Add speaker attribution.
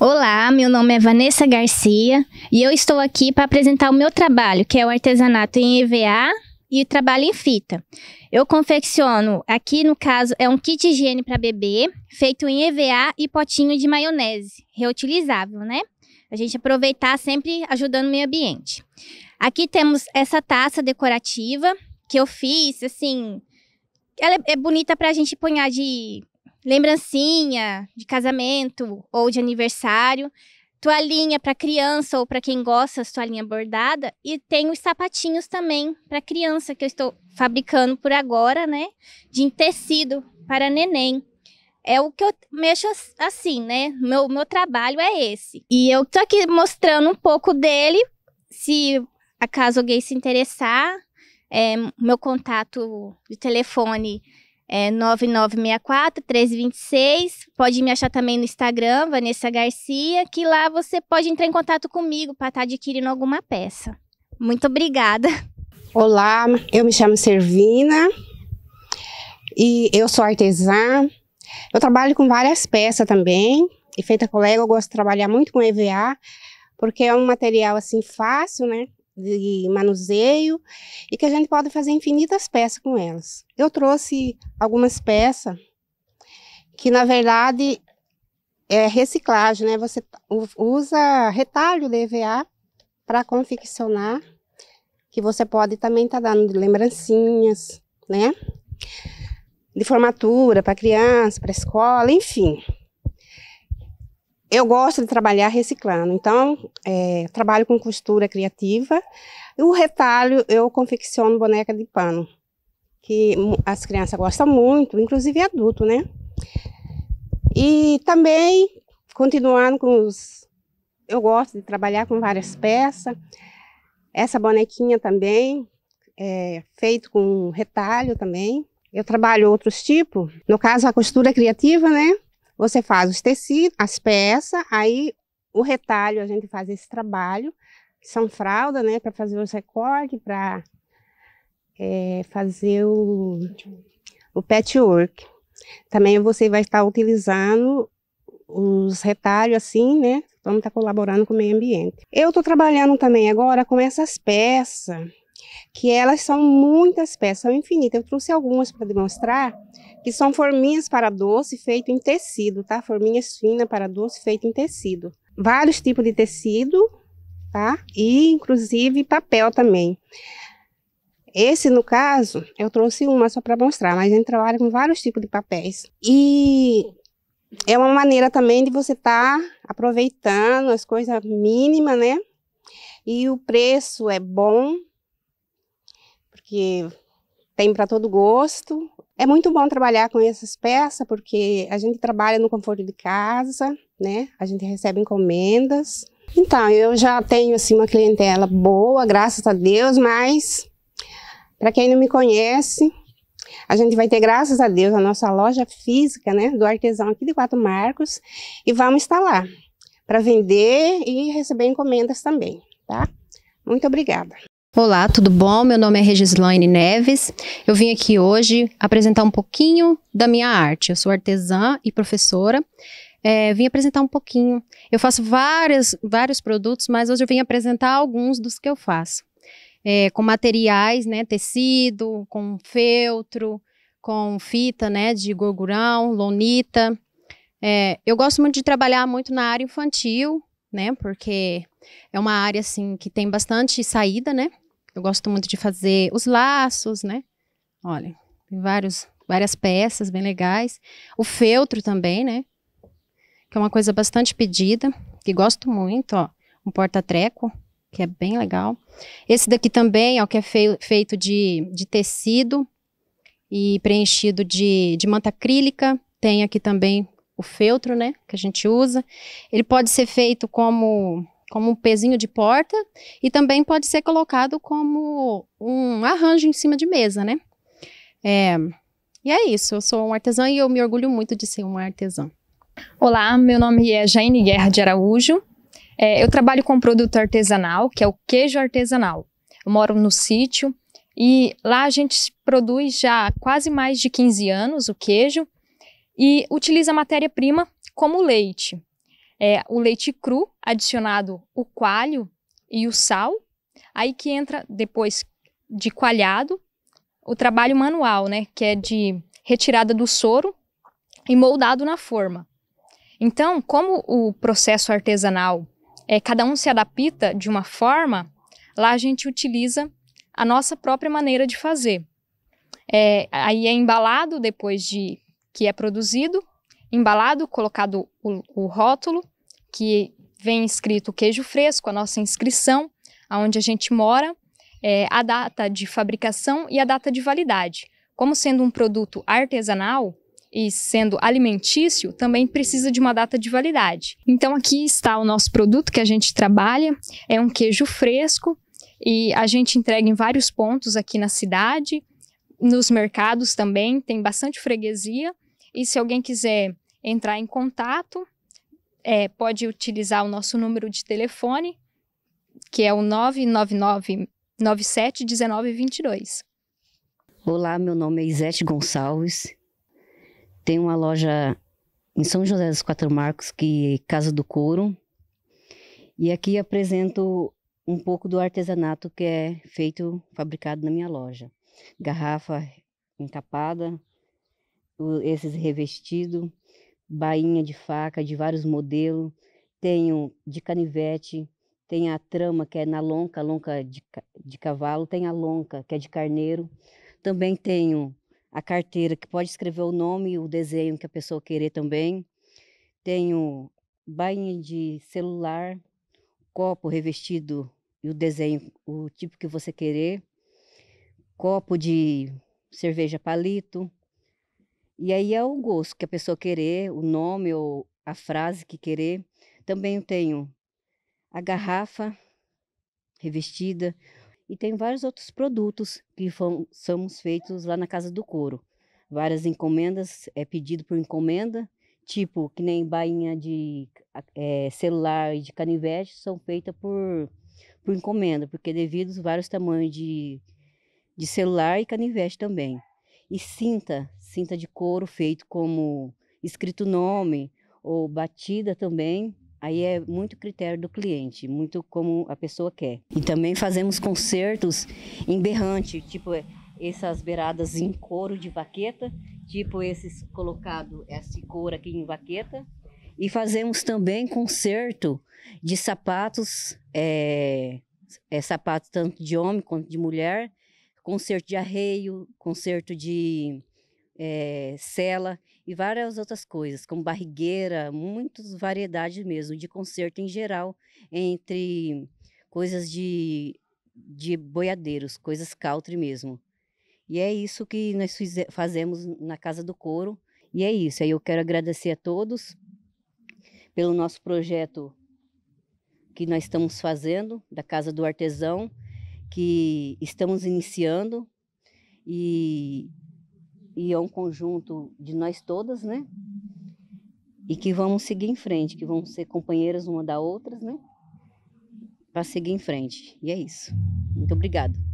Speaker 1: Olá, meu nome é Vanessa Garcia e eu estou aqui para apresentar o meu trabalho, que é o artesanato em EVA e trabalho em fita. Eu confecciono, aqui no caso, é um kit higiene para bebê, feito em EVA e potinho de maionese, reutilizável, né? A gente aproveitar sempre ajudando o meio ambiente. Aqui temos essa taça decorativa que eu fiz, assim, ela é, é bonita para a gente punhar de lembrancinha de casamento ou de aniversário, toalhinha para criança ou para quem gosta de toalhinha bordada e tem os sapatinhos também para criança que eu estou fabricando por agora, né, de tecido para neném. É o que eu mexo assim, né? Meu, meu trabalho é esse. E eu tô aqui mostrando um pouco dele, se acaso alguém se interessar, é, meu contato de telefone é 9964 1326. Pode me achar também no Instagram, Vanessa Garcia, que lá você pode entrar em contato comigo para estar tá adquirindo alguma peça. Muito obrigada.
Speaker 2: Olá, eu me chamo Servina e eu sou artesã. Eu trabalho com várias peças também. E feita colega, eu gosto de trabalhar muito com EVA, porque é um material assim fácil, né? de manuseio e que a gente pode fazer infinitas peças com elas. Eu trouxe algumas peças que, na verdade, é reciclagem, né? Você usa retalho de EVA para confeccionar, que você pode também estar tá dando de lembrancinhas, né? De formatura para criança, para escola, enfim. Eu gosto de trabalhar reciclando, então é, trabalho com costura criativa. o retalho eu confecciono boneca de pano, que as crianças gostam muito, inclusive adulto, né? E também continuando com os, eu gosto de trabalhar com várias peças. Essa bonequinha também é feito com retalho também. Eu trabalho outros tipos, no caso a costura criativa, né? Você faz os tecidos, as peças, aí o retalho, a gente faz esse trabalho, são fralda, né, para fazer os recortes, para é, fazer o, o patchwork. Também você vai estar utilizando os retalhos assim, né? Vamos estar colaborando com o meio ambiente. Eu estou trabalhando também agora com essas peças que elas são muitas peças, são infinitas. Eu trouxe algumas para demonstrar, que são forminhas para doce feito em tecido, tá? Forminhas finas para doce feito em tecido. Vários tipos de tecido, tá? E inclusive papel também. Esse, no caso, eu trouxe uma só para mostrar, mas a gente trabalha com vários tipos de papéis. E é uma maneira também de você estar tá aproveitando as coisas mínimas, né? E o preço é bom, porque tem para todo gosto. É muito bom trabalhar com essas peças, porque a gente trabalha no conforto de casa, né? A gente recebe encomendas. Então, eu já tenho assim uma clientela boa, graças a Deus, mas para quem não me conhece, a gente vai ter, graças a Deus, a nossa loja física, né, do artesão aqui de Quatro Marcos, e vamos instalar para vender e receber encomendas também, tá? Muito obrigada.
Speaker 3: Olá, tudo bom? Meu nome é Regislaine Neves. Eu vim aqui hoje apresentar um pouquinho da minha arte. Eu sou artesã e professora. É, vim apresentar um pouquinho. Eu faço várias, vários produtos, mas hoje eu vim apresentar alguns dos que eu faço. É, com materiais, né? Tecido, com feltro, com fita, né? De gorgurão, lonita. É, eu gosto muito de trabalhar muito na área infantil, né? Porque é uma área assim que tem bastante saída, né? Eu gosto muito de fazer os laços, né? Olha, tem vários, várias peças bem legais. O feltro também, né? Que é uma coisa bastante pedida, que gosto muito, ó. Um porta-treco, que é bem legal. Esse daqui também, ó, que é fei feito de, de tecido e preenchido de, de manta acrílica. Tem aqui também o feltro, né? Que a gente usa. Ele pode ser feito como como um pezinho de porta e também pode ser colocado como um arranjo em cima de mesa, né? É, e é isso, eu sou um artesã e eu me orgulho muito de ser uma artesã.
Speaker 4: Olá, meu nome é Jane Guerra de Araújo. É, eu trabalho com um produto artesanal, que é o queijo artesanal. Eu moro no sítio e lá a gente produz já há quase mais de 15 anos o queijo e utiliza matéria-prima como leite é, o leite cru, adicionado o coalho e o sal. Aí que entra, depois de coalhado, o trabalho manual, né? Que é de retirada do soro e moldado na forma. Então, como o processo artesanal é cada um se adapta de uma forma, lá a gente utiliza a nossa própria maneira de fazer. É, aí é embalado depois de que é produzido, embalado, colocado o, o rótulo que vem escrito queijo fresco, a nossa inscrição, aonde a gente mora, é, a data de fabricação e a data de validade. Como sendo um produto artesanal e sendo alimentício, também precisa de uma data de validade. Então aqui está o nosso produto que a gente trabalha, é um queijo fresco e a gente entrega em vários pontos aqui na cidade, nos mercados também, tem bastante freguesia. E se alguém quiser entrar em contato, é, pode utilizar o nosso número de telefone, que é o 999 971922
Speaker 5: Olá, meu nome é Isete Gonçalves. Tenho uma loja em São José dos Quatro Marcos, que é Casa do Couro. E aqui apresento um pouco do artesanato que é feito, fabricado na minha loja. Garrafa encapada, esses revestidos, bainha de faca de vários modelos, tenho de canivete, tem a trama que é na lonca, lonca de, de cavalo, tem a lonca que é de carneiro, também tenho a carteira que pode escrever o nome e o desenho que a pessoa querer também, tenho bainha de celular, copo revestido e o desenho, o tipo que você querer, copo de cerveja palito, e aí é o gosto que a pessoa querer, o nome ou a frase que querer. Também eu tenho a garrafa revestida e tem vários outros produtos que fom, somos feitos lá na Casa do Couro. Várias encomendas, é pedido por encomenda, tipo que nem bainha de é, celular e de canivete são feitas por, por encomenda, porque devido a vários tamanhos de, de celular e canivete também e cinta, cinta de couro feito como escrito nome ou batida também. Aí é muito critério do cliente, muito como a pessoa quer. E também fazemos concertos em berrante, tipo é, essas beiradas em couro de vaqueta, tipo esses colocado esse couro aqui em vaqueta. E fazemos também concerto de sapatos, é, é sapatos tanto de homem quanto de mulher, concerto de arreio, concerto de é, cela e várias outras coisas, como barrigueira, muitas variedades mesmo, de concerto em geral, entre coisas de, de boiadeiros, coisas country mesmo. E é isso que nós fazemos na Casa do Couro. E é isso. Aí eu quero agradecer a todos pelo nosso projeto que nós estamos fazendo, da Casa do Artesão que estamos iniciando e, e é um conjunto de nós todas, né? E que vamos seguir em frente, que vamos ser companheiras uma da outras, né? Para seguir em frente. E é isso. Muito obrigada.